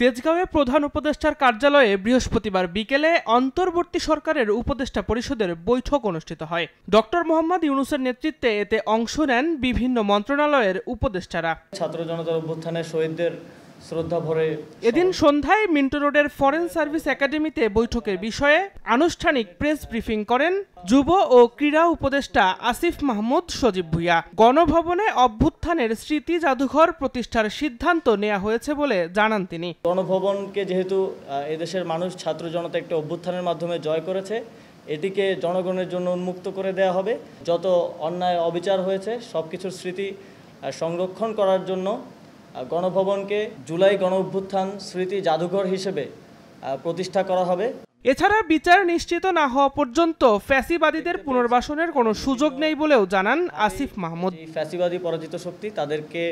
তেজগাঁওয়ে প্রধান উপদেষ্টার কার্যালয়ে বৃহস্পতিবার বিকেলে অন্তর্বর্তী সরকারের উপদেষ্টা পরিষদের বৈঠক অনুষ্ঠিত হয় ডক্টর মোহাম্মদ ইউনুসের নেতৃত্বে এতে অংশ নেন বিভিন্ন মন্ত্রণালয়ের উপদেষ্টারা ছাত্র জনতার অভ্যুত্থানে শহীদদের শ্রদ্ধা ভরে এদিন সন্ধ্যায় মিন্টো রোডের ফরেন সার্ভিস একাডেমিতে বৈঠকের বিষয়ে আনুষ্ঠানিক প্রেস ব্রিফিং করেন যুব ও ক্রীড়া উপদেষ্টা আসিফ মাহমুদ সজীব ভুইয়া গণভবনে অভ্যুত্থানের স্মৃতি জাদুঘর প্রতিষ্ঠার সিদ্ধান্ত নেওয়া হয়েছে বলে জানান তিনি গণভবনকে যেহেতু এদেশের মানুষ ছাত্র জনতা একটি অভ্যুত্থানের মাধ্যমে জয় করেছে এটিকে জনগণের জন্য উন্মুক্ত করে দেয়া হবে যত অন্যায় অবিচার হয়েছে সব কিছুর স্মৃতি সংরক্ষণ করার জন্য গণভবনকে জুলাই গণ অভ্যুত্থান স্মৃতি জাদুঘর হিসেবে প্রতিষ্ঠা করা হবে এছাড়া বিচার নিশ্চিত না হওয়া পর্যন্ত ফ্যাসিবাদীদের পুনর্বাসনের কোনো সুযোগ নেই বলেও জানান আসিফ মাহমুদ ফ্যাসিবাদী পরাজিত শক্তি তাদেরকে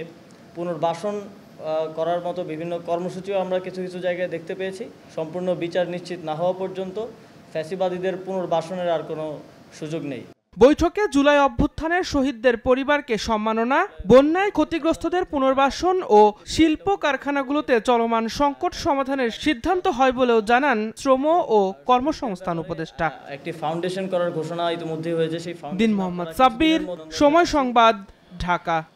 পুনর্বাসন করার মতো বিভিন্ন কর্মসূচিও আমরা কিছু কিছু জায়গায় দেখতে পেয়েছি সম্পূর্ণ বিচার নিশ্চিত না হওয়া পর্যন্ত ফ্যাসিবাদীদের পুনর্বাসনের আর কোনো সুযোগ নেই বৈঠকে জুলাই অভ্যুত্থানের শহীদদের পরিবারকে সম্মাননা বন্যায় ক্ষতিগ্রস্তদের পুনর্বাসন ও শিল্প কারখানাগুলোতে চলমান সংকট সমাধানের সিদ্ধান্ত হয় বলেও জানান শ্রম ও কর্মসংস্থান উপদেষ্টা একটি ফাউন্ডেশন করার ঘোষণা ইতিমধ্যে হয়েছে সেই দিন মোহাম্মদ সাব্বির সময় সংবাদ ঢাকা